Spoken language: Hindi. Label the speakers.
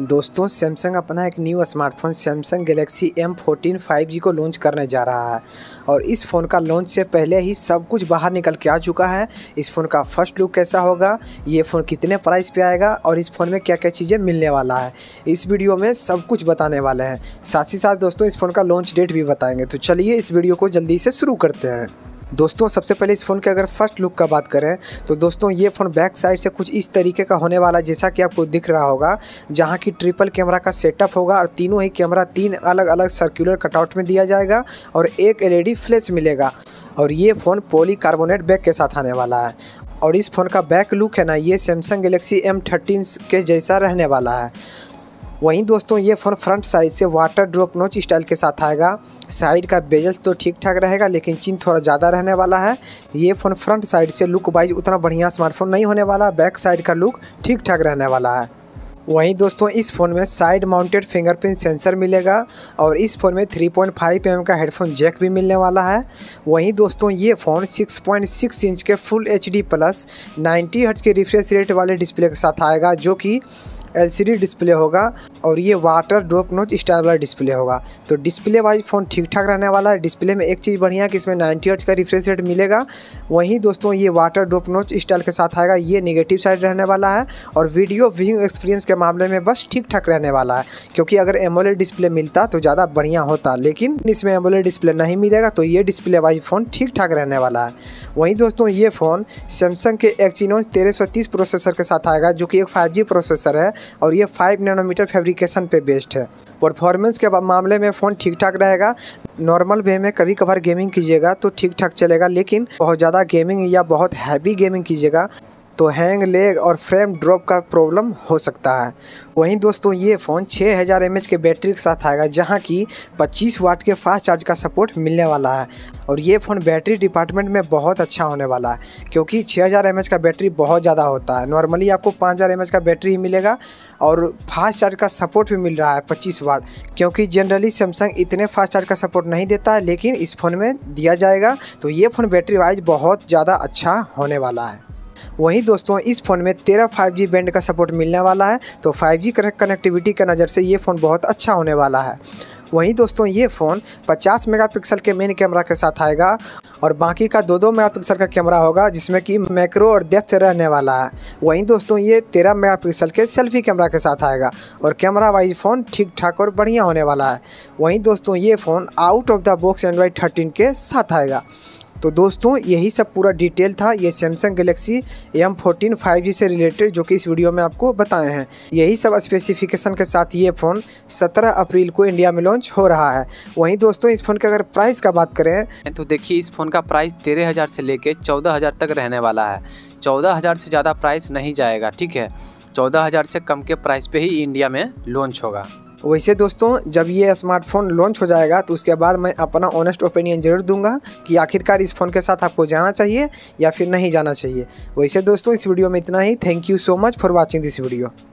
Speaker 1: दोस्तों सैमसंग अपना एक new smartphone Samsung Galaxy M fourteen five G को लॉन्च करने जा रहा है और इस फ़ोन का लॉन्च से पहले ही सब कुछ बाहर निकल के आ चुका है इस फ़ोन का फर्स्ट लुक कैसा होगा ये फ़ोन कितने प्राइस पे आएगा और इस फ़ोन में क्या क्या चीज़ें मिलने वाला है इस वीडियो में सब कुछ बताने वाले हैं साथ ही साथ दोस्तों इस फ़ोन का लॉन्च डेट भी बताएँगे तो चलिए इस वीडियो को जल्दी से शुरू करते हैं दोस्तों सबसे पहले इस फ़ोन के अगर फर्स्ट लुक का बात करें तो दोस्तों ये फ़ोन बैक साइड से कुछ इस तरीके का होने वाला जैसा कि आपको दिख रहा होगा जहाँ की ट्रिपल कैमरा का सेटअप होगा और तीनों ही कैमरा तीन अलग अलग सर्कुलर कटआउट में दिया जाएगा और एक एलईडी फ्लैश मिलेगा और ये फ़ोन पोली कार्बोनेट बैग के साथ आने वाला है और इस फ़ोन का बैक लुक है ना ये सैमसंग गलेक्सी एम के जैसा रहने वाला है वहीं दोस्तों ये फ़ोन फ्रंट साइड से वाटर ड्रॉप नोच स्टाइल के साथ आएगा साइड का बेजल्स तो ठीक ठाक रहेगा लेकिन चिन थोड़ा ज़्यादा रहने वाला है ये फ़ोन फ्रंट साइड से लुक वाइज उतना बढ़िया स्मार्टफोन नहीं होने वाला बैक साइड का लुक ठीक ठाक रहने वाला है वहीं दोस्तों इस फ़ोन में साइड माउंटेड फिंगरप्रिंट सेंसर मिलेगा और इस फ़ोन में 3.5 पॉइंट mm का हेडफोन जैक भी मिलने वाला है वहीं दोस्तों ये फ़ोन 6.6 इंच के full H D plus ninety hertz के रिफ्रेश रेट वाले डिस्प्ले के साथ आएगा जो कि एलसीडी डिस्प्ले होगा और ये वाटर ड्रॉप नोच स्टाइल वाला डिस्प्ले होगा तो डिस्प्ले वाइज फ़ोन ठीक ठाक रहने वाला है डिस्प्ले में एक चीज़ बढ़िया कि इसमें नाइन्टी हर्ट्स का रिफ्रेश रेट मिलेगा वहीं दोस्तों ये वाटर ड्रॉप नोच स्टाइल के साथ आएगा ये निगेटिव साइड रहने वाला है और वीडियो व्यूंग एक्सपीरियंस के मामले में बस ठीक ठाक रहने वाला है क्योंकि अगर एमोलेड डिस्प्ले मिलता तो ज़्यादा बढ़िया होता लेकिन इसमें एमोलेड डिस्प्ले नहीं मिलेगा तो ये डिस्प्ले वाइज फ़ोन ठीक ठाक रहने वाला है वहीं दोस्तों ये फ़ोन सैमसंग के एक्चिनोज तेरह प्रोसेसर के साथ आएगा जो कि एक फाइव प्रोसेसर है और ये फाइव नैनोमीटर फेब्रिकेशन पे बेस्ड है परफॉर्मेंस के मामले में फ़ोन ठीक ठाक रहेगा नॉर्मल वे में कभी कभार गेमिंग कीजिएगा तो ठीक ठाक चलेगा लेकिन बहुत ज़्यादा गेमिंग या बहुत हैवी गेमिंग कीजिएगा तो हैंग लेग और फ्रेम ड्रॉप का प्रॉब्लम हो सकता है वहीं दोस्तों ये फ़ोन 6000 हज़ार के बैटरी के साथ आएगा जहाँ की 25 वाट के फास्ट चार्ज का सपोर्ट मिलने वाला है और ये फ़ोन बैटरी डिपार्टमेंट में बहुत अच्छा होने वाला है क्योंकि 6000 हज़ार का बैटरी बहुत ज़्यादा होता है नॉर्मली आपको 5000 हज़ार का बैटरी ही मिलेगा और फास्ट चार्ज का सपोर्ट भी मिल रहा है पच्चीस वाट क्योंकि जनरली सैमसंग इतने फास्ट चार्ज का सपोर्ट नहीं देता है लेकिन इस फ़ोन में दिया जाएगा तो ये फ़ोन बैटरी वाइज बहुत ज़्यादा अच्छा होने वाला है वहीं दोस्तों इस फ़ोन में तेरह फाइव बैंड का सपोर्ट मिलने वाला है तो फाइव जी कनेक्टिविटी के नज़र से ये फ़ोन बहुत अच्छा होने वाला है वहीं दोस्तों ये फ़ोन 50 मेगापिक्सल के मेन कैमरा के साथ आएगा और बाकी का दो दो मेगापिक्सल का कैमरा होगा जिसमें कि मैक्रो और डेप्थ रहने वाला है वहीं दोस्तों ये 13 मेगापिक्सल के सेल्फी कैमरा के साथ आएगा और कैमरा वाइज फ़ोन ठीक ठाक और बढ़िया होने वाला है वहीं दोस्तों ये phone out of the box Android thirteen के साथ आएगा तो दोस्तों यही सब पूरा डिटेल था ये Samsung Galaxy M fourteen five G से रिलेटेड जो कि इस वीडियो में आपको बताए हैं यही सब स्पेसिफिकेशन के साथ ये फ़ोन 17 अप्रैल को इंडिया में लॉन्च हो रहा है वहीं दोस्तों इस फ़ोन के अगर प्राइस का बात करें तो देखिए इस फ़ोन का प्राइस तेरह हज़ार से लेकर चौदह हज़ार तक रहने वाला है चौदह हज़ार से ज़्यादा प्राइस नहीं जाएगा ठीक है चौदह हज़ार से कम के प्राइस पर ही इंडिया में लॉन्च होगा वैसे दोस्तों जब ये स्मार्टफोन लॉन्च हो जाएगा तो उसके बाद मैं अपना ऑनेस्ट ओपिनियन जरूर दूंगा कि आखिरकार इस फ़ोन के साथ आपको जाना चाहिए या फिर नहीं जाना चाहिए वैसे दोस्तों इस वीडियो में इतना ही thank you so much for watching this video